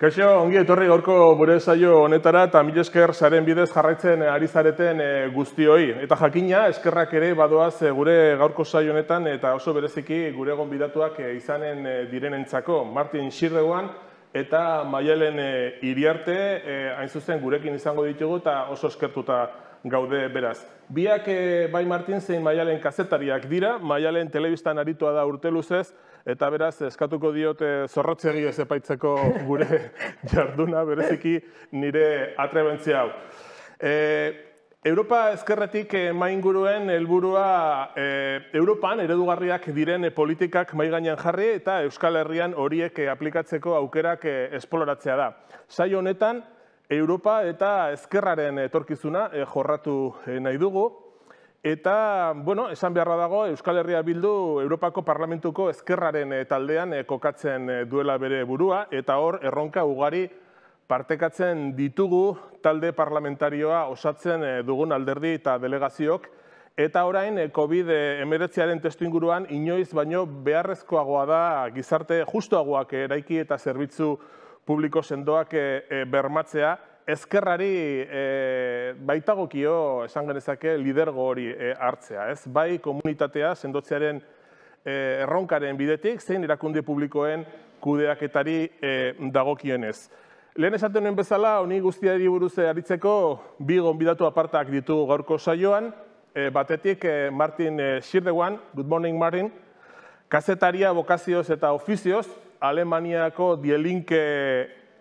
Kaixo, ongi etorri gaurko gure zailo honetara eta mil esker saren bidez jarraitzen eh, ari zareten eh, guztioi. Eta jakina, eskerrak ere badoaz eh, gure gaurko zailo honetan eta oso bereziki gure bidatuak izanen diren Martin Sirreguan eta Maialen Iriarte hain zuzen gurekin izango ditugu eta oso eskertuta gaude beraz. Biak bai Martin zein Maialen kazetariak dira, Maialen telebistan aritua da urte luzez, Eta beraz, eskatuko diote eh, zorrotzegi ez epaitzeko gure jarduna, bereziki nire atrebentzia hau. E, Europa ezkerretik eh, mainguruen helburua eh, Europan eredugarriak diren eh, politikak mai gainean jarri eta Euskal Herrian horiek aplikatzeko aukerak eh, esploratzea da. Sai honetan Europa eta ezkerraren etorkizuna jorratu nahi dugu Eta, bueno, esan beharra dago, Euskal Herria Bildu Europako Parlamentuko ezkerraren eh, taldean eh, kokatzen eh, duela bere burua, eta hor erronka ugari partekatzen ditugu talde parlamentarioa osatzen dugun alderdi eta delegaziok, eta orain COVID-19 testu inguruan inoiz baino beharrezkoagoa da gizarte justuagoak eraiki eta zerbitzu publiko sendoak bermatzea, ezkerrari e, baitagokio esan genezake lidergo hori eh, hartzea, ez? Bai komunitatea sendotzearen eh, erronkaren bidetik zein erakunde publikoen kudeaketari e, dagokionez. Lehen esaten nuen bezala, honi guztiari buruz aritzeko bi gonbidatu apartak ditu gaurko saioan, batetik Martin e, Schirdewan, Good Morning Martin, kazetaria bokazioz eta ofizioz, Alemaniako dielinke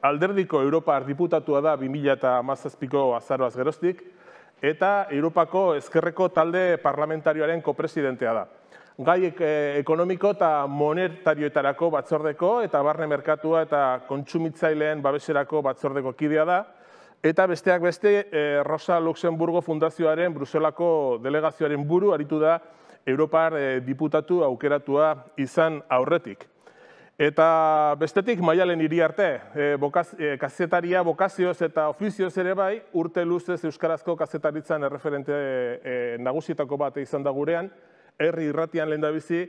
alderdiko Europar diputatua da 2000 eta azaroaz geroztik, eta Europako ezkerreko talde parlamentarioaren kopresidentea da. Gai eh, ekonomiko eta monetarioetarako batzordeko, eta barne merkatua eta kontsumitzaileen babeserako batzordeko kidea da, eta besteak beste eh, Rosa Luxemburgo Fundazioaren Bruselako delegazioaren buru aritu da Europar eh, diputatu aukeratua izan aurretik. Eta bestetik maialen hiri arte, e, e, kazetaria bokazioz eta ofizioz ere bai, urte luzez Euskarazko kazetaritzan erreferente e, e, nagusitako bat izan da gurean, herri irratian lehen da bizi,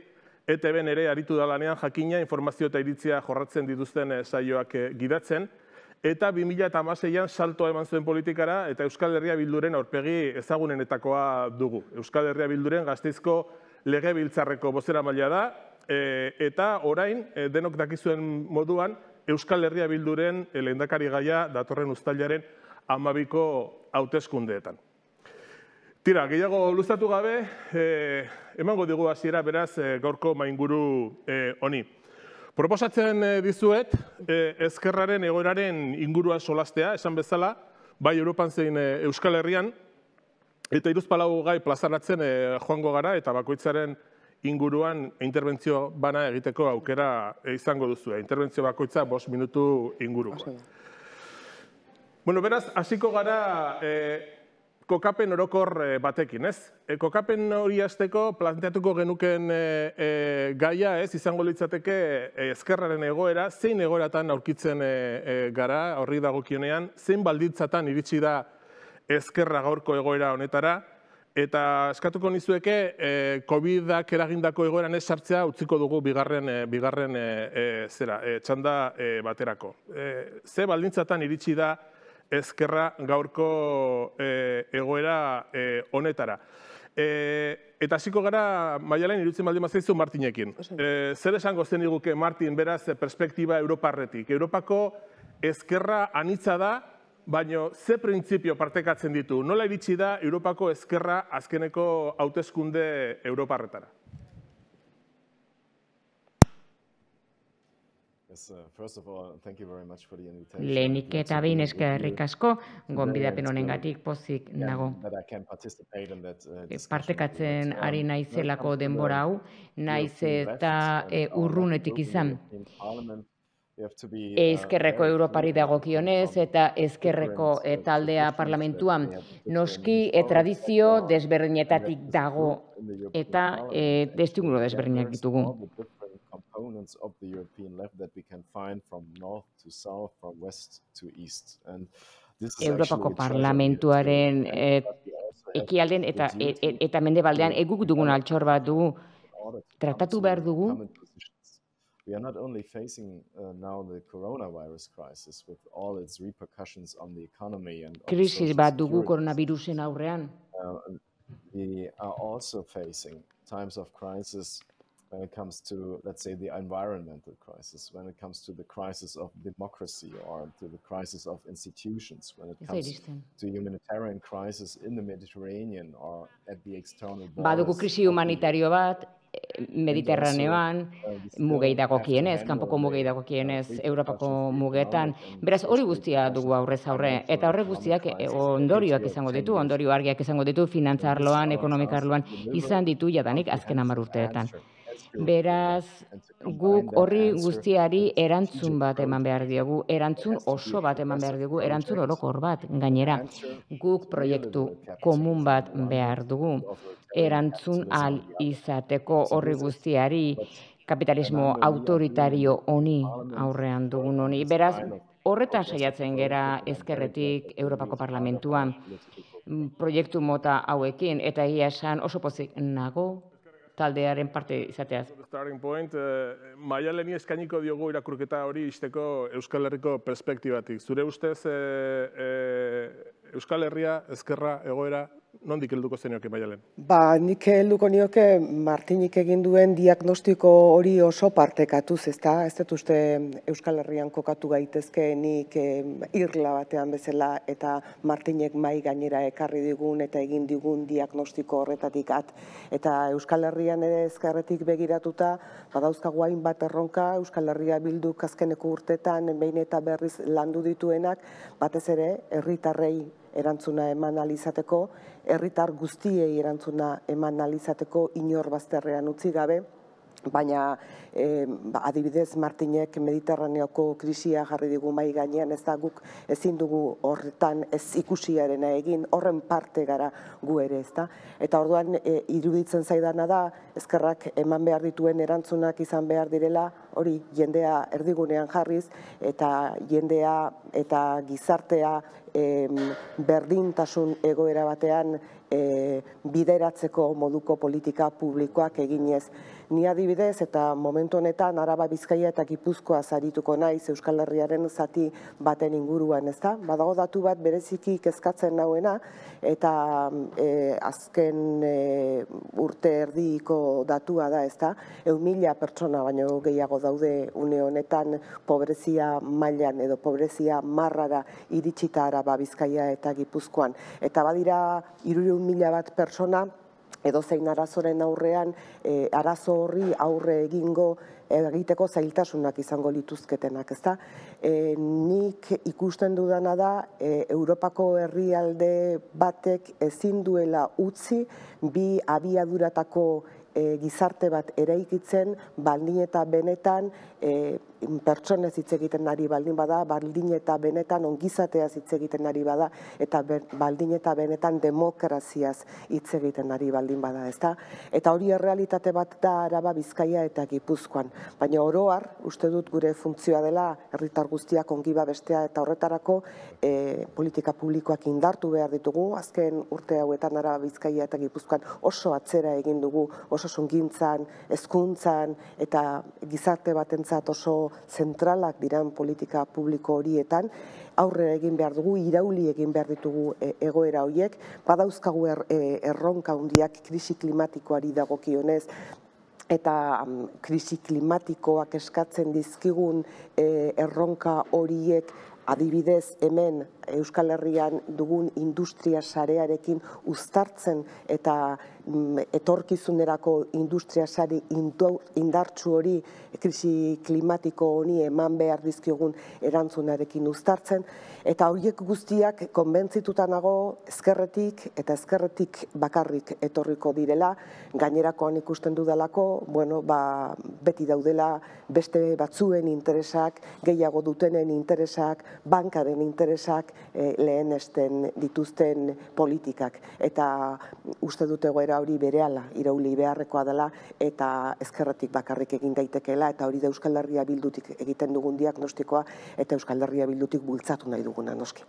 ETV ere aritu da lanean jakina informazio eta iritzia jorratzen dituzten e, saioak e, gidatzen. Eta 2000 eta amaseian saltoa eman zuen politikara eta Euskal Herria Bilduren aurpegi ezagunenetakoa dugu. Euskal Herria Bilduren gazteizko lege biltzarreko bozera maila da, E, eta orain, e, denok dakizuen moduan, Euskal Herria Bilduren e, lehendakari gaia datorren ustailaren amabiko hauteskundeetan. Tira, gehiago luztatu gabe, emango digu hasiera beraz e, gaurko mainguru honi. Proposatzen dizuet, e, ezkerraren egoeraren ingurua solastea, esan bezala, bai Europan zein Euskal Herrian, eta iruzpalau gai plazaratzen joango gara, eta bakoitzaren inguruan interbentzio bana egiteko aukera izango duzu. Interbentzio bakoitza bost minutu inguruko. Bueno, beraz, hasiko gara e, kokapen orokor eh, batekin, ez? E, kokapen hori hasteko planteatuko genuken e, gaia, ez? Izango litzateke ezkerraren egoera, zein egoeratan aurkitzen e, gara, horri dagokionean, zein balditzatan iritsi da ezkerra gaurko egoera honetara, Eta eskatuko nizueke, eh, COVID-ak eragindako egoeran ez sartzea utziko dugu bigarren eh, eh, zera, txanda baterako. Ze baldintzatan iritsi da ezkerra gaurko egoera honetara. Eta hasiko gara, maialain, irutzen baldin mazizu Martinekin. Bai. Zer esango zen iguke, Martin, beraz, perspektiba Europarretik. Europako ezkerra anitza da, baino ze printzipio partekatzen ditu nola iritsi da europako ezkerra azkeneko hauteskunde europarretara uh, Lehenik eta behin eskerrik asko gonbidapen honengatik pozik nago uh, Partekatzen um, ari naizelako denbora hau naiz eta uh, eh, urrunetik izan Uh, ezkerreko Europari dago eta ezkerreko eh, uh, taldea parlamentuan noski eh, tradizio desberdinetatik dago eta eh, e, destingulo desberdinak ditugu. Europako parlamentuaren ekialden eta, e, eta mendebaldean dugun altxor bat dugu tratatu behar dugu we are not only facing uh, now the coronavirus crisis with all its repercussions on the economy and Crisis bat dugu koronavirusen aurrean. Uh, we are also facing times of crisis when it comes to, let's say, the environmental crisis, when it comes to the crisis of democracy or to the crisis of institutions, when it comes to humanitarian crisis in the Mediterranean or at the external border. Badugu krisi humanitario bat, Mediterranean, mugei dago kienez, kanpoko mugei dago kienez, Europako mugetan. Beraz, hori guztia dugu aurrez aurre, eta horrek guztiak ondorioak izango ditu, ondorio argiak izango ditu, finantza arloan, ekonomika arloan, izan ditu jadanik azken amar urteetan. Beraz, guk horri guztiari erantzun bat eman behar diogu, erantzun oso bat eman behar diogu, erantzun orokor bat gainera. Guk proiektu komun bat behar dugu, erantzun al izateko horri guztiari kapitalismo autoritario honi aurrean dugun honi. Beraz, horretan saiatzen gera ezkerretik Europako Parlamentuan proiektu mota hauekin, eta egia esan oso pozik nago, taldearen parte izateaz. Starting point, eh, maia lehenia eskainiko diogu irakurketa hori izteko Euskal Herriko perspektibatik. Zure ustez, eh, eh, Euskal Herria, Ezkerra, Egoera, nondik helduko zenioke maialen? Ba, nik helduko nioke Martinik egin duen diagnostiko hori oso partekatuz, ez da? Ez dut uste Euskal Herrian kokatu gaitezke nik irla batean bezala eta Martinek mai gainera ekarri digun eta egin digun diagnostiko horretatik at. Eta Euskal Herrian ere ezkerretik begiratuta, badauzka guain bat erronka, Euskal Herria bildu kazkeneko urtetan, behin eta berriz landu dituenak, batez ere, herritarrei erantzuna eman alizateko, erritar guztiei erantzuna eman alizateko inor bazterrean utzi gabe, baina e, ba, adibidez Martinek Mediterraneoko krisia jarri dugu mai gainean ez da guk ezin dugu horretan ez ikusiarena egin horren parte gara gu ere ez da eta orduan e, iruditzen zaidana da eskerrak eman behar dituen erantzunak izan behar direla hori jendea erdigunean jarriz eta jendea eta gizartea berdintasun egoera batean eh, bideratzeko moduko politika publikoak eginez ni adibidez eta momentu honetan Araba Bizkaia eta Gipuzkoa zarituko naiz Euskal Herriaren zati baten inguruan, ezta? Da? Badago datu bat bereziki kezkatzen nauena eta e, azken eh, urte erdiko datua da, ezta? Da? mila pertsona baino gehiago daude une honetan pobrezia mailan edo pobrezia marrara iritsita Araba Bizkaia eta Gipuzkoan eta badira 300 mila bat pertsona edo zein arazoren aurrean e, arazo horri aurre egingo e, egiteko zailtasunak izango lituzketenak, ezta? E, nik ikusten dudana da e, Europako herrialde batek ezin duela utzi bi abiaduratako e, gizarte bat eraikitzen, baldin eta benetan, e, pertsonez hitz egiten ari baldin bada, baldin eta benetan ongizatea hitz egiten ari bada, eta baldin eta benetan demokraziaz hitz egiten ari baldin bada, ezta? Eta hori errealitate bat da araba bizkaia eta gipuzkoan. Baina oro har uste dut gure funtzioa dela, herritar guztiak ongiba bestea eta horretarako e, politika publikoak indartu behar ditugu, azken urte hauetan araba bizkaia eta gipuzkoan oso atzera egin dugu, oso osasun gintzan, ezkuntzan eta gizarte batentzat oso zentralak diran politika publiko horietan, aurre egin behar dugu, irauli egin behar ditugu e, egoera horiek, badauzkagu er, e, erronka hundiak krisi klimatikoari dagokionez, eta mm, krisi klimatikoak eskatzen dizkigun e, erronka horiek adibidez hemen Euskal Herrian dugun industria sarearekin uztartzen eta mm, etorkizunerako industria sare indartzu hori krisi klimatiko honi eman behar dizkiogun erantzunarekin uztartzen. Eta horiek guztiak konbentzituta nago ezkerretik eta ezkerretik bakarrik etorriko direla, gainerakoan ikusten dudalako, bueno, ba, beti daudela beste batzuen interesak, gehiago dutenen interesak, bankaren interesak, Eh, lehenesten dituzten politikak. Eta uste dute goera hori bereala, irauli beharrekoa dela, eta ezkerretik bakarrik egin daitekeela, eta hori da Euskal Herria bildutik egiten dugun diagnostikoa, eta Euskal Herria bildutik bultzatu nahi duguna noski.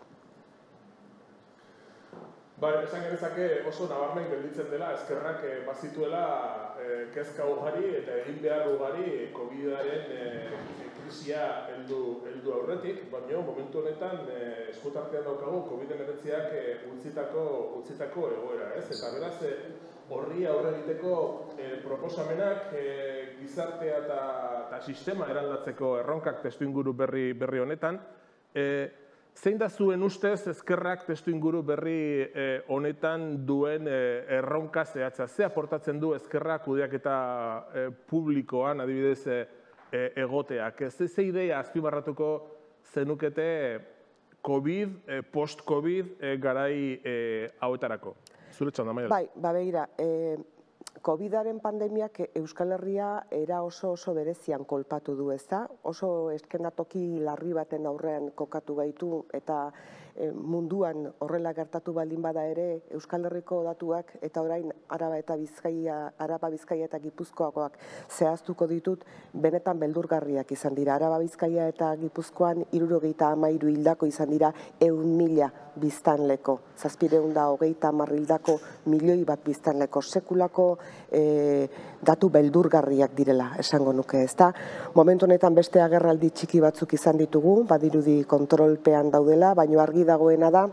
Bai, esan genezake oso nabarmen gelditzen dela eskerrak eh, bazituela e, kezka ugari eta egin behar ugari COVIDaren e, heldu heldu aurretik, baina momentu honetan eskutartean daukagu covid eretziak e, utzitako utzitako egoera, ez? Eta beraz e, horri aurre egiteko e, proposamenak e, gizartea eta sistema eraldatzeko erronkak testu inguru berri berri honetan, Zein da zuen ustez ezkerrak testu inguru berri eh, honetan duen eh, erronka zehatza? Ze aportatzen du ezkerrak gudeak eta eh, publikoan adibidez egoteak? ze ideia azpimarratuko zenukete COVID, post-COVID garai hauetarako? Zure txanda, Bai, ba e, Covidaren pandemiak Euskal Herria era oso oso berezian kolpatu du, ez da? Oso eskendatoki larri baten aurrean kokatu gaitu eta Eh, munduan horrela gertatu baldin bada ere Euskal Herriko datuak eta orain Araba eta Bizkaia, Araba Bizkaia eta Gipuzkoakoak zehaztuko ditut benetan beldurgarriak izan dira. Araba Bizkaia eta Gipuzkoan irurogeita amairu hildako izan dira eun mila biztanleko. Zazpireun da hogeita amarrildako milioi bat biztanleko. Sekulako eh, datu beldurgarriak direla esango nuke ez da. Momentu honetan beste agerraldi txiki batzuk izan ditugu, badirudi kontrolpean daudela, baino argi dagoena da,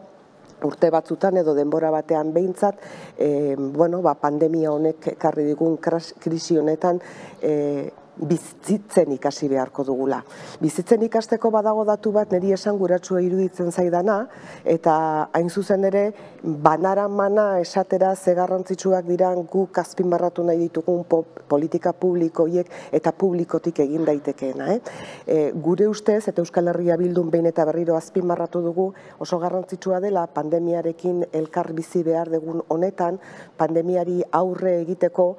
urte batzutan edo denbora batean behintzat, e, bueno, ba, pandemia honek karri digun krisi honetan e, bizitzen ikasi beharko dugula. Bizitzen ikasteko badago datu bat niri esan guratsua iruditzen zaidana, eta hain zuzen ere, banara mana esatera zegarrantzitsuak diran gu kazpinbarratu nahi ditugun politika publikoiek eta publikotik egin daitekeena. Eh? E, gure ustez, eta Euskal Herria bildun behin eta berriro azpinbarratu dugu, oso garrantzitsua dela pandemiarekin elkar bizi behar dugun honetan, pandemiari aurre egiteko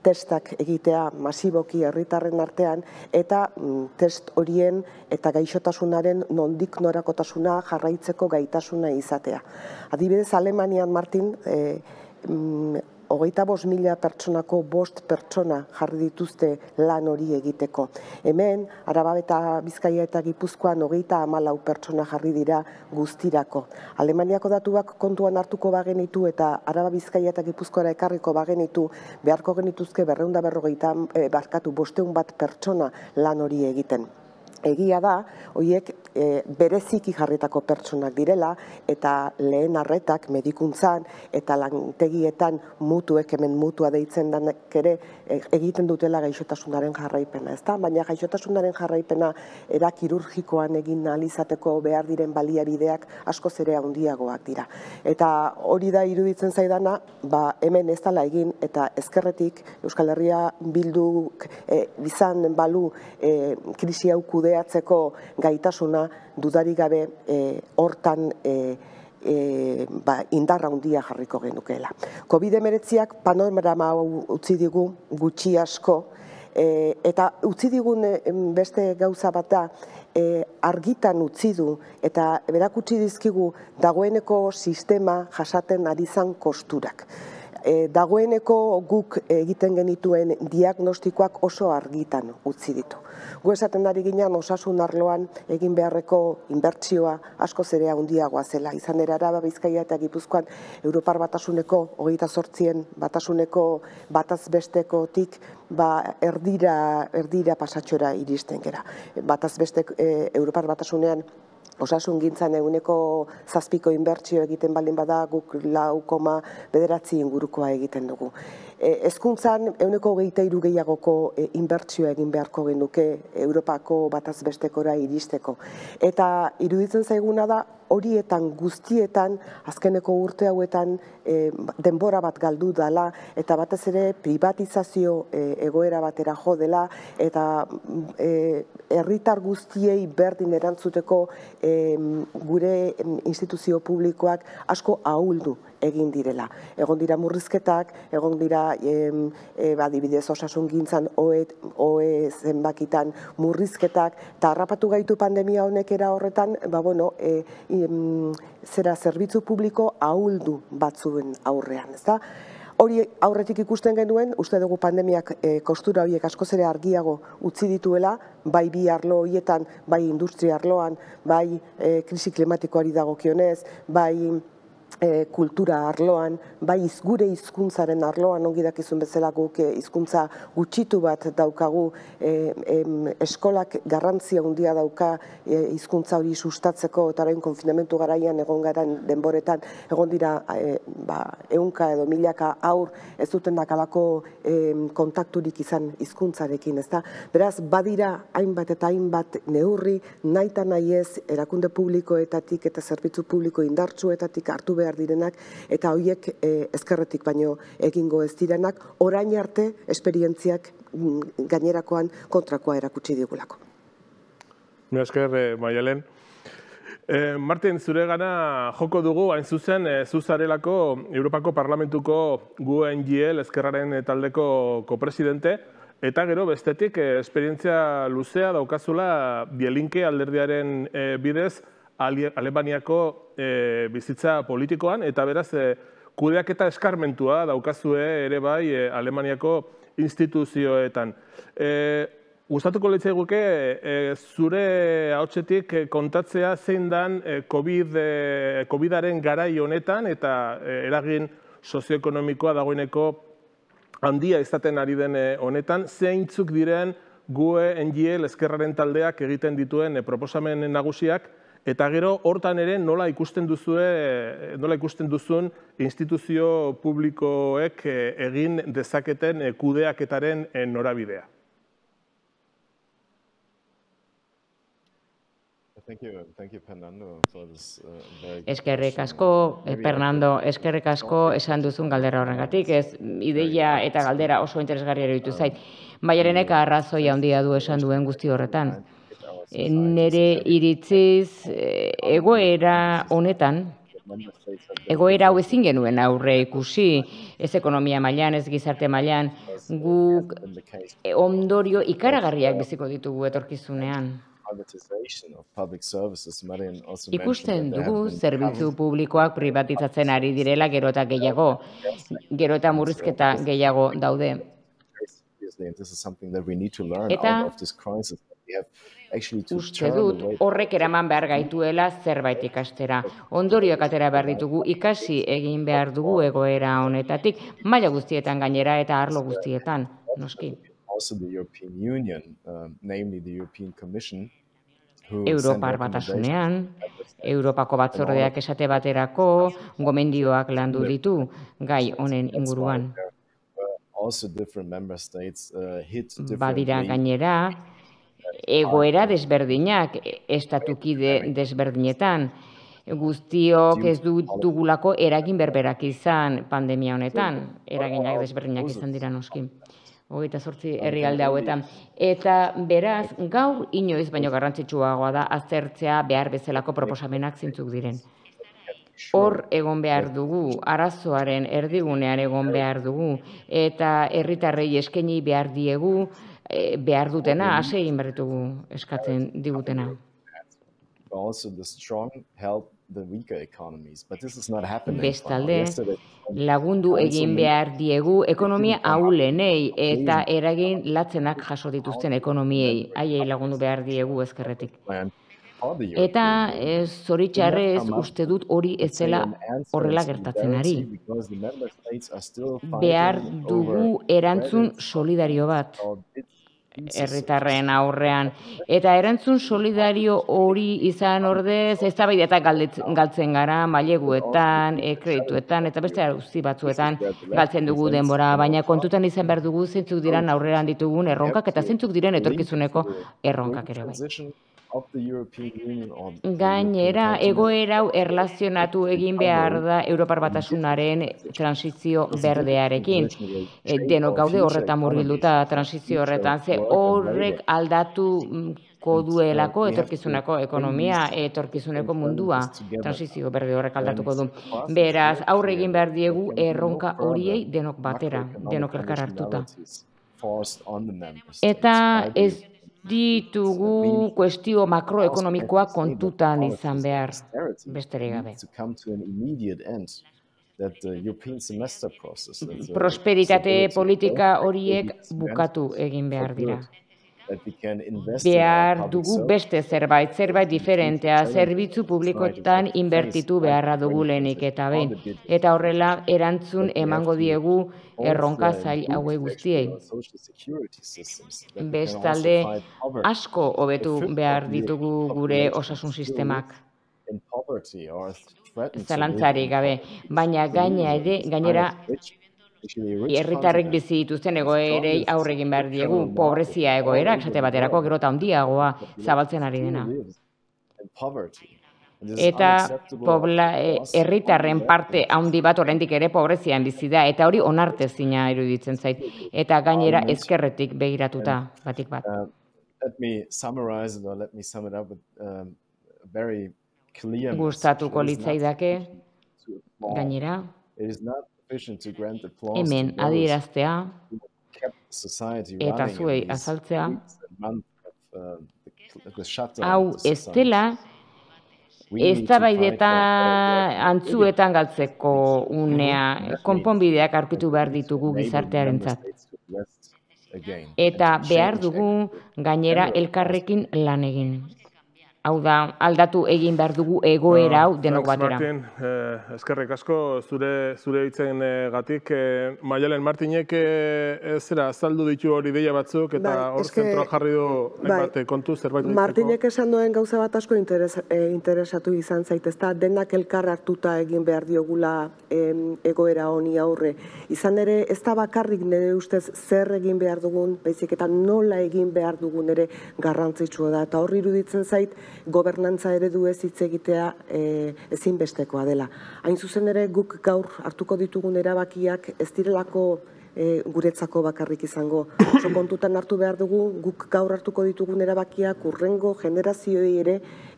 Testak egitea masiboki herritarren artean eta mm, test horien eta gaixotasunaren nondik norakotasuna jarraitzeko gaitasuna izatea. Adibidez Alemanian Martin... Eh, mm, hogeita bost mila pertsonako bost pertsona jarri dituzte lan hori egiteko. Hemen, araba eta bizkaia eta gipuzkoan hogeita amalau pertsona jarri dira guztirako. Alemaniako datuak kontuan hartuko bagenitu eta araba bizkaia eta gipuzkoara ekarriko bagenitu beharko genituzke berreunda berrogeita eh, barkatu bosteun bat pertsona lan hori egiten egia da, horiek e, bereziki jarritako pertsonak direla eta lehen arretak medikuntzan eta lantegietan mutuek hemen mutua deitzen ere e, egiten dutela gaixotasunaren jarraipena, ezta? Baina gaixotasunaren jarraipena era kirurgikoan egin ahal behar diren baliabideak asko zere handiagoak dira. Eta hori da iruditzen zaidana, ba hemen ez dela egin eta ezkerretik Euskal Herria bilduk e, bizan balu e, krisi hau kudeatzeko gaitasuna dudarik gabe e, hortan e, e ba, indarra handia jarriko genukela. covid 19 panorama hau utzi digu gutxi asko, e, eta utzi digun beste gauza bat da, e, argitan utzi du, eta berakutsi dizkigu dagoeneko sistema jasaten arizan kosturak. E, dagoeneko guk egiten genituen diagnostikoak oso argitan utzi ditu. Gu esaten ari ginen osasun arloan egin beharreko inbertsioa asko zere handiagoa zela. Izan ere araba bizkaia eta gipuzkoan Europar batasuneko, hogeita sortzien batasuneko batazbesteko tik ba, erdira, erdira pasatxora iristen gera. Batazbestek e, Europar batasunean osasun gintzan eguneko zazpiko inbertsio egiten baldin bada guk lau koma bederatzi ingurukoa egiten dugu. E, Ezkuntzan eguneko geita irugeiagoko e, inbertsio egin beharko genuke Europako bataz iristeko. Eta iruditzen zaiguna da horietan guztietan azkeneko urte hauetan e, denbora bat galdu dala eta batez ere privatizazio e, egoera batera jo dela eta mm, eh, herritar guztiei berdin erantzuteko e, gure instituzio publikoak asko ahuldu egin direla. Egon dira murrizketak, egon dira em, badibidez e, osasun gintzan oet, oe zenbakitan murrizketak, eta harrapatu gaitu pandemia honek era horretan, ba, bueno, e, zera zerbitzu publiko ahuldu batzuen aurrean, ez Hori aurretik ikusten genuen, uste dugu pandemiak e, kostura horiek askoz ere argiago utzi dituela, bai bi arlo horietan, bai industria arloan, bai e, krisi klimatikoari dagokionez, bai e, kultura arloan, bai gure hizkuntzaren arloan ongi dakizun bezala guk e, hizkuntza gutxitu bat daukagu e, eskolak garrantzia handia dauka e, hizkuntza hori sustatzeko eta orain konfinamentu garaian egon gara denboretan egon dira e, ba, ehunka edo milaka aur ez duten dakalako e, kontakturik izan hizkuntzarekin, da, Beraz badira hainbat eta hainbat neurri naita nahi ez erakunde publikoetatik eta zerbitzu publiko indartsuetatik hartu behar direnak, eta horiek eh, ezkerretik baino egingo ez direnak, orain arte esperientziak mm, gainerakoan kontrakoa erakutsi digulako. Mila esker, eh, Maialen. Eh, Martin, zure joko dugu, hain zuzen, zuzarelako Europako Parlamentuko GUNGL e ezkerraren taldeko kopresidente, eta gero bestetik esperientzia luzea daukazula bielinke alderdiaren bidez, Alemaniako eh, bizitza politikoan, eta beraz, e, eh, kudeak eta eskarmentua daukazue ere bai eh, Alemaniako instituzioetan. E, gustatuko leitzea guke, zure hautsetik kontatzea zein dan COVID, e, COVIDaren garai honetan eta eragin sozioekonomikoa dagoeneko handia izaten ari den honetan, zeintzuk diren gue NGL eskerraren taldeak egiten dituen e, proposamen nagusiak, eta gero hortan ere nola ikusten duzu nola ikusten duzun instituzio publikoek eh, egin dezaketen kudeaketaren norabidea. Eskerrik asko, eh, Fernando, eskerrik asko esan duzun galdera horregatik, ez ideia eta galdera oso interesgarri eruditu um, zait. Baiaren arrazoia handia du esan duen guzti horretan. Eh, nere iritziz eh, egoera honetan, egoera hau ezin genuen aurre ikusi, ez ekonomia mailan, ez gizarte mailan, guk ondorio ikaragarriak biziko ditugu etorkizunean. Ikusten dugu zerbitzu publikoak privatizatzen ari direla gero eta gehiago, gero eta murrizketa gehiago daude. Eta horrek eraman behar gaituela zerbait ikastera. Ondorioak atera behar ditugu ikasi egin behar dugu egoera honetatik, maila guztietan gainera eta arlo guztietan, noski. Um, Europar batasunean, Europako batzordeak esate baterako, gomendioak landu ditu, gai honen inguruan. Uh, Badira gainera, egoera desberdinak, e, estatukide desberdinetan. Guztiok ez du dugulako eragin berberak izan pandemia honetan, eraginak desberdinak izan dira noski. Hogeita sortzi herrialde hauetan. Eta beraz, gaur inoiz baino garrantzitsuagoa da aztertzea behar bezalako proposamenak zintzuk diren. Hor egon behar dugu, arazoaren erdigunean egon behar dugu, eta herritarrei eskaini behar diegu, Eh, behar dutena, hase egin beretugu eskatzen digutena. Bestalde, lagundu egin behar diegu ekonomia haulenei eta eragin latzenak jaso dituzten ekonomiei. haiei lagundu behar diegu ezkerretik. Eta ez, eh, zoritxarrez uste dut hori ez dela horrela gertatzen ari. Behar dugu erantzun solidario bat herritarren aurrean. Eta erantzun solidario hori izan ordez, ez da eta galtzen gara, maileguetan, ekredituetan, eta beste guzti batzuetan galtzen dugu denbora, baina kontutan izan behar dugu zentzuk diran aurrean ditugun erronkak, eta zentzuk diren etorkizuneko erronkak ere bai. Gainera, egoera hau erlazionatu egin behar da Europar batasunaren transizio berdearekin. Eh, denok gaude horretan murgiluta transizio horretan, ze horrek aldatu koduelako etorkizuneko ekonomia, etorkizuneko mundua, transizio berde horrek aldatuko du. Beraz, aurre egin behar diegu erronka horiei denok batera, denok elkar hartuta. Eta ez ditugu kuestio makroekonomikoa kontutan izan behar bestere gabe. Prosperitate politika horiek bukatu egin behar dira behar dugu beste zerbait, zerbait diferentea, zerbitzu publikoetan inbertitu beharra dugu lehenik eta behin. Eta horrela, erantzun emango diegu erronka zail haue guztiei. Bestalde, asko hobetu behar ditugu gure osasun sistemak. Zalantzari gabe, baina gaina ere, gainera Erritarrik bizi dituzten egoerei aurre egin behar diegu, pobrezia egoera, esate baterako, gero eta handiagoa zabaltzen ari dena. Eta e, herritarren parte handi bat oraindik ere pobrezian bizi da, eta hori onartezina eruditzen iruditzen zait, eta gainera ezkerretik begiratuta batik bat. Um, let me um, Gustatuko gainera. It hemen adieraztea eta zuei azaltzea uh, hau estela, dela ez da antzuetan galtzeko unea konponbideak arkitu behar ditugu gizartearen zat. Eta behar dugu gainera elkarrekin lan egin. Hau da, aldatu egin behar dugu egoera ah, hau denok batera. Martin, eh, eskerrik asko zure zure hitzen eh, gatik. Maialen Martinek eh, ez zera, azaldu ditu hori deia batzuk eta bai, hor eske, jarri du bai, bate, eh, kontu zerbait Martinek esan duen gauza bat asko interes, eh, interesatu izan zaitezta, denak elkar hartuta egin behar diogula egoera honi aurre. Izan ere, ez da bakarrik nire ustez zer egin behar dugun, baizik eta nola egin behar dugun ere garrantzitsua da. Eta hor iruditzen zait, gobernantza ere ez hitz egitea e, ezinbestekoa dela. Hain zuzen ere guk gaur hartuko ditugun erabakiak ez direlako e, guretzako bakarrik izango. Oso kontutan hartu behar dugu, guk gaur hartuko ditugun erabakiak urrengo generazioi ere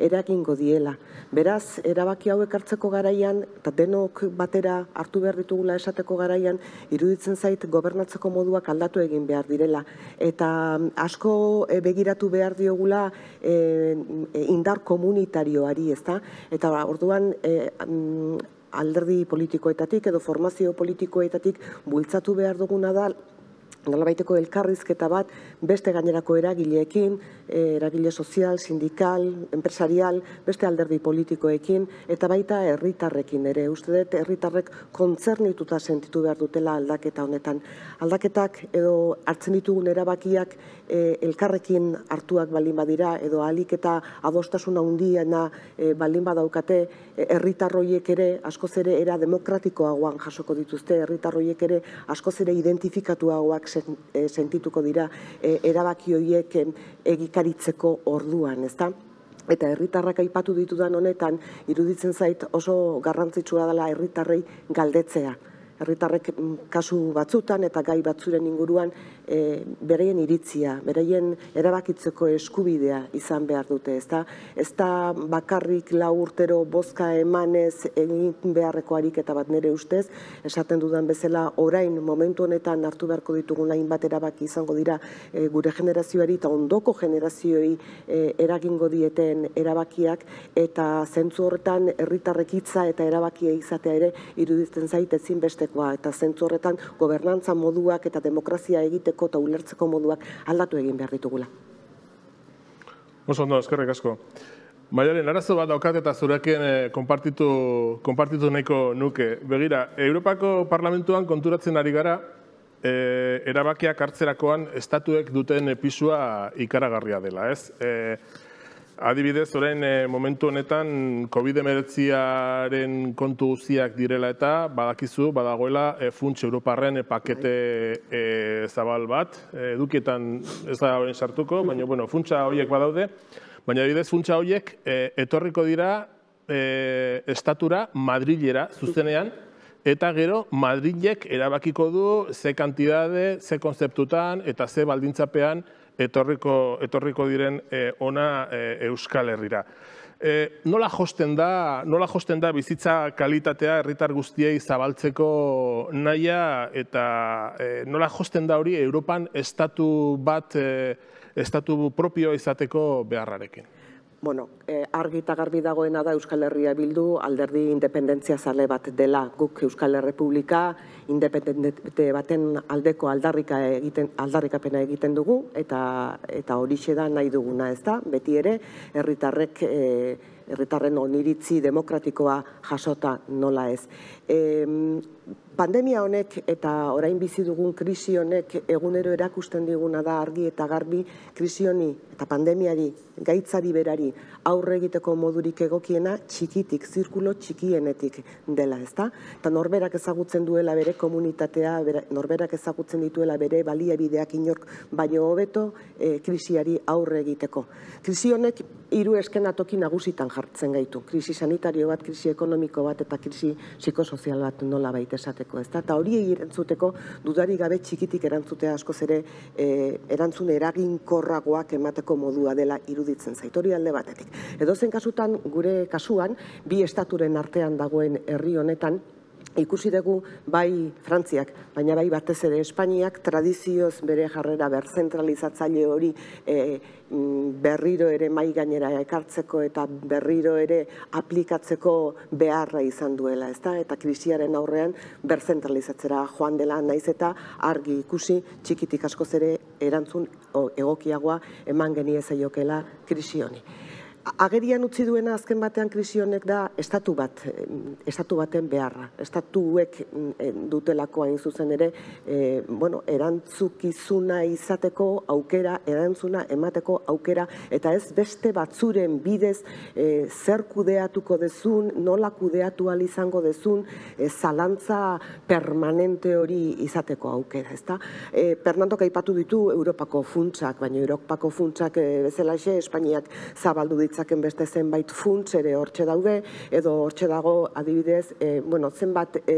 eragingo diela. Beraz, erabaki hauek hartzeko garaian, eta denok batera hartu behar ditugula esateko garaian, iruditzen zait gobernatzeko moduak aldatu egin behar direla. Eta mm, asko e, begiratu behar diogula e, e, indar komunitarioari, ezta? Eta orduan, mm, alderdi politikoetatik edo formazio politikoetatik bultzatu behar duguna da nolabaiteko elkarrizketa bat beste gainerako eragileekin, eh, eragile sozial, sindikal, empresarial, beste alderdi politikoekin eta baita herritarrekin ere. Uste dut herritarrek kontzernituta sentitu behar dutela aldaketa honetan. Aldaketak edo hartzen ditugun erabakiak eh, elkarrekin hartuak baldin badira edo alik adostasuna hundiena e, eh, baldin badaukate herritarroiek ere askoz ere era demokratikoagoan jasoko dituzte herritarroiek ere askoz ere identifikatuagoak Eh, sentituko dira eh, erabaki horiek egikaritzeko orduan, ezta? Eta herritarrak aipatu ditudan honetan iruditzen zait oso garrantzitsua dela herritarrei galdetzea herritarrek mm, kasu batzutan eta gai batzuren inguruan e, eh, bereien iritzia, bereien erabakitzeko eskubidea izan behar dute, ezta? Ez bakarrik lau urtero bozka emanez egin beharreko ariketa bat nere ustez, esaten dudan bezala orain momentu honetan hartu beharko ditugun lain bat erabaki izango dira eh, gure generazioari eta ondoko generazioi eh, eragingo dieten erabakiak eta zentzu horretan herritarrekitza eta erabakia izatea ere iruditzen zaite zein egitekoa eta zentzu horretan gobernantza moduak eta demokrazia egiteko eta ulertzeko moduak aldatu egin behar ditugula. Oso ondo, eskerrik asko. Maialen, arazo bat daukat eta zurekin eh, konpartitu, nahiko nuke. Begira, Europako Parlamentuan konturatzen ari gara, e, erabakiak hartzerakoan estatuek duten pisua ikaragarria dela, ez? Eh, adibidez, orain e, momentu honetan COVID-19 kontu guztiak direla eta badakizu, badagoela, e, funts Europarren eh, pakete zabal bat, edukietan ez da horren sartuko, baina bueno, funtsa horiek badaude, baina adibidez, funtsa horiek etorriko dira estatura Madrilera zuzenean, Eta gero, Madrilek erabakiko du ze kantidade, ze konzeptutan eta ze baldintzapean etorriko, etorriko diren e, ona e, Euskal Herrira. E, nola, josten da, nola josten da bizitza kalitatea herritar guztiei zabaltzeko naia eta e, nola josten da hori Europan estatu bat, e, estatu propio izateko beharrarekin? Bueno, eh, argi eta garbi dagoena da Euskal Herria bildu alderdi independentzia zale bat dela guk Euskal Herrepublika independente baten aldeko aldarrika egiten, aldarrikapena egiten dugu eta, eta hori da nahi duguna ez da, beti ere, herritarrek eh, erritarren oniritzi demokratikoa jasota nola ez. E, pandemia honek eta orain bizi dugun krisi honek egunero erakusten diguna da argi eta garbi krisi honi eta pandemiari gaitzari berari aurre egiteko modurik egokiena txikitik, zirkulo txikienetik dela, ezta? Eta norberak ezagutzen duela bere komunitatea, norberak ezagutzen dituela bere baliabideak inork baino hobeto e, krisiari aurre egiteko. Krisi honek hiru eskenatoki nagusitan jartzen gaitu. Krisi sanitario bat, krisi ekonomiko bat eta krisi psikosozial bat nola baita esateko. Ez da? Eta hori erantzuteko dudari gabe txikitik erantzute askoz ere e, erantzun eraginkorragoak emateko modua dela iruditzen zait. Hori alde batetik. edozen kasutan, gure kasuan, bi estaturen artean dagoen herri honetan, ikusi dugu bai Frantziak, baina bai batez ere Espainiak tradizioz bere jarrera berzentralizatzaile hori e, berriro ere mai gainera ekartzeko eta berriro ere aplikatzeko beharra izan duela, ezta? Eta krisiaren aurrean berzentralizatzera joan dela naiz eta argi ikusi txikitik askoz ere erantzun egokiagoa eman genie zaiokela krisi honi agerian utzi duena azken batean krisi da estatu bat, eh, estatu baten beharra. Estatuek mm, eh, dutelako hain zuzen ere, eh, bueno, erantzukizuna izateko aukera, erantzuna emateko aukera eta ez beste batzuren bidez zer kudeatuko dezun, nola kudeatu al izango dezun, zalantza permanente hori izateko aukera, ezta? Eh, Fernando Kaipatu ditu Europako funtsak, baina Europako funtsak e, xe, Espainiak zabaldu ditzaken beste zenbait funts ere hortxe daude, edo hortxe dago adibidez, e, bueno, zenbat e,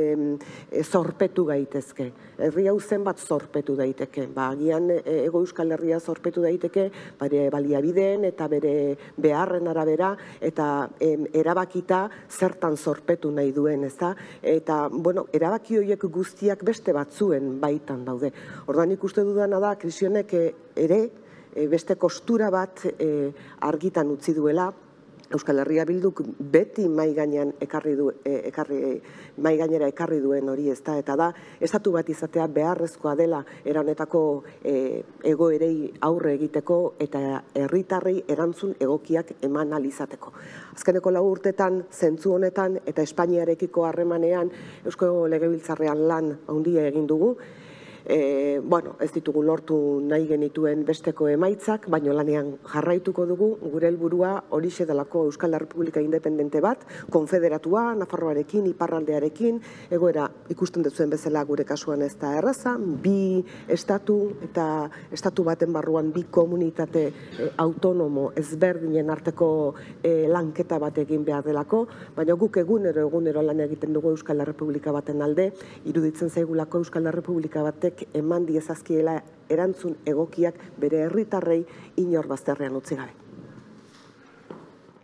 zorpetu gaitezke. Herri hau zenbat zorpetu daiteke. Ba, gian e, eh, euskal herria zorpetu daiteke, bare baliabideen eta bere beharren arabera, eta e, erabakita zertan zorpetu nahi duen, ez da? Eta, bueno, erabaki horiek guztiak beste batzuen baitan daude. Ordan ikuste dudana da, krisionek ere E, beste kostura bat e, argitan utzi duela, Euskal Herria Bilduk beti mai ekarri e, gainera ekarri duen hori ezta, eta da, estatu bat izatea beharrezkoa dela eranetako honetako egoerei aurre egiteko eta herritarrei erantzun egokiak eman alizateko. Azkeneko lau urtetan, zentzu honetan eta Espainiarekiko harremanean Eusko Legebiltzarrean lan handia egin dugu, e, bueno, ez ditugu lortu nahi genituen besteko emaitzak, baino lanean jarraituko dugu, gure helburua hori Euskal Republika Independente bat, konfederatua, Nafarroarekin, Iparraldearekin, egoera ikusten dezuen bezala gure kasuan ez da erraza, bi estatu eta estatu baten barruan bi komunitate e, autonomo ezberdinen arteko e, lanketa bat egin behar delako, baina guk egunero egunero lan egiten dugu Euskal Republika baten alde, iruditzen zaigulako Euskal Republika batek horrek eman diezazkiela erantzun egokiak bere herritarrei inor bazterrean utzi gabe.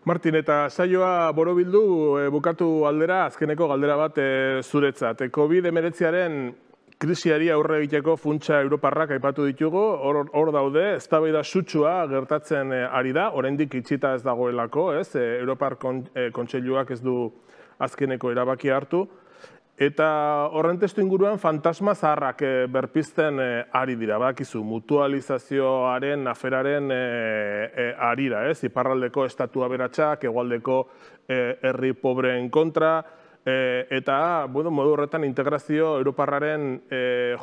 Martin, eta saioa borobildu eh, bukatu aldera, azkeneko galdera bat e, zuretzat. Eh, COVID-19aren krisiari aurre egiteko funtsa Europarrak aipatu ditugu, hor daude, ez da sutsua gertatzen ari da, oraindik itxita ez dagoelako, ez? E, Europar kontseiluak ez du azkeneko erabaki hartu. Eta horren testu inguruan fantasma zaharrak eh, berpizten eh, ari dira, bakizu, mutualizazioaren, aferaren eh, arira, ez? Iparraldeko estatua beratxak, egualdeko herri pobren kontra, eta modu horretan integrazio Europarraren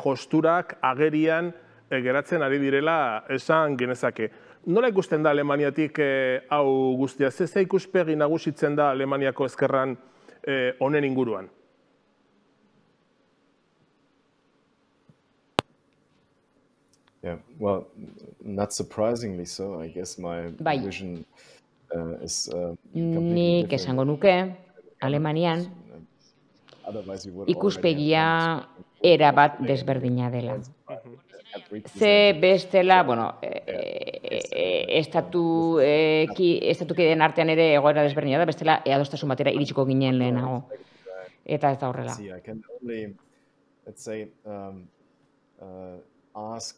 josturak agerian geratzen ari direla esan genezake. Nola ikusten da Alemaniatik hau guztia? Zeza ikuspegi nagusitzen da Alemaniako ezkerran honen inguruan? well, not surprisingly so, I guess my bai. vision uh, is uh, Nik esango nuke, Alemanian, ikuspegia era bat desberdina dela. Ze bestela, bueno, e, e, estatu, artean ere egoera desberdina da, bestela eadostasun batera iritsiko ginen lehenago. Eta ez da horrela. Let's say, um, uh, ask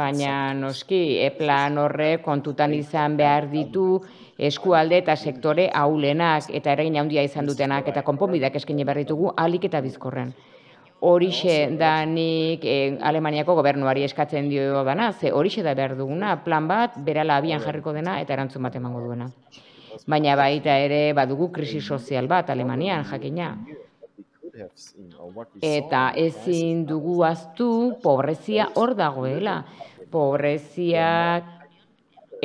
Baina noski, e-plan horre kontutan izan behar ditu eskualde eta sektore haulenak eta erain handia izan dutenak eta konponbidak eskaini behar ditugu alik eta bizkorren. Horixe da nik eh, Alemaniako gobernuari eskatzen dio dana, ze horixe da behar duguna, plan bat, berala abian jarriko dena eta erantzun bat emango duena. Baina baita ere badugu krisi sozial bat Alemanian, jakina. Eta ezin dugu aztu pobrezia hor dagoela. Pobreziak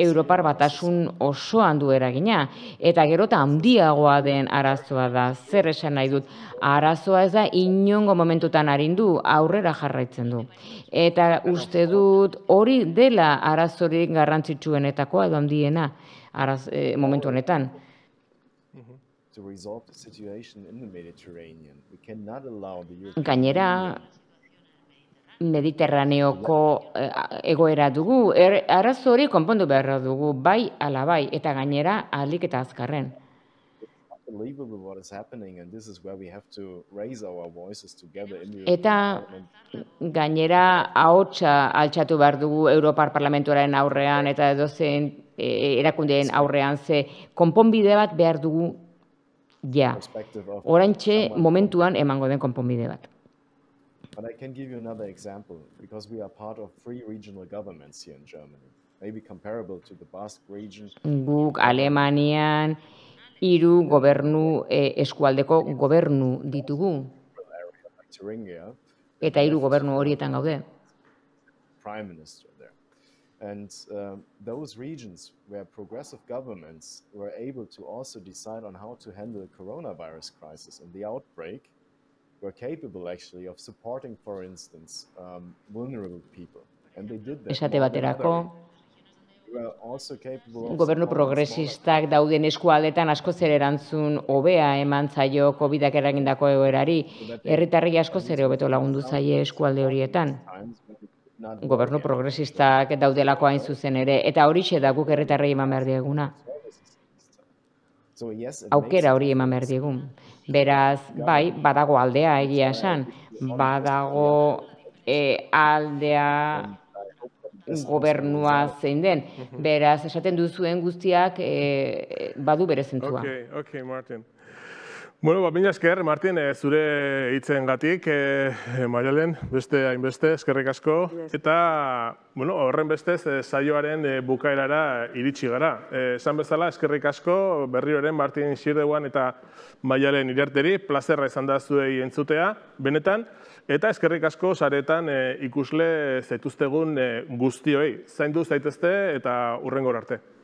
Europar batasun osoan eragina. Eta gero eta handiagoa den arazoa da, zer esan nahi dut. Arazoa ez da inongo momentutan harindu, aurrera jarraitzen du. Eta uste dut hori dela arazorik garrantzitsuenetakoa edo handiena eh, momentu honetan. Gainera, Mediterraneoko eh, egoera dugu, er, arazo hori konpondu beharra dugu, bai ala bai, eta gainera alik eta azkarren. Eta gainera ahotsa altxatu behar dugu Europar Parlamentuaren aurrean eta edozen eh, erakundeen aurrean ze konponbide bat behar dugu ja, momentuan emango den konponbide bat. But I can give you another example, because we Alemanian, hiru gobernu eh, eskualdeko gobernu ditugu. Eta hiru gobernu horietan gaude. And um, those regions where progressive governments were able to also decide on how to handle the coronavirus crisis and the outbreak were capable actually of supporting, for instance, um, vulnerable people. And they did that. Esate baterako, Gobernu progresistak dauden eskualdetan askoz ere erantzun hobea eman zaio COVIDak eragindako egoerari, herritarri askoz ere hobeto lagundu zaie eskualde horietan. gobernu progresistak daudelako hain zuzen ere, eta hori xe da guk erretarra eman behar dieguna. Haukera hori eman behar Beraz, bai, badago aldea egia esan, badago e, aldea gobernua zein den. Beraz, esaten duzuen guztiak e, badu bere zentua. Okay, okay, Bueno, ba, esker, Martin, eh, zure hitzen gatik, eh, eh, Maialen, beste hainbeste, eskerrik asko. Eta, bueno, horren bestez, e, saioaren bukaerara iritsi gara. Esan bezala, eskerrik asko, berri horren Martin Sirdeuan eta Maialen irarteri, plazerra izan da zuei entzutea, benetan. Eta eskerrik asko, saretan ikusle zaituztegun e, guztioi. Zain du zaitezte eta urrengor arte.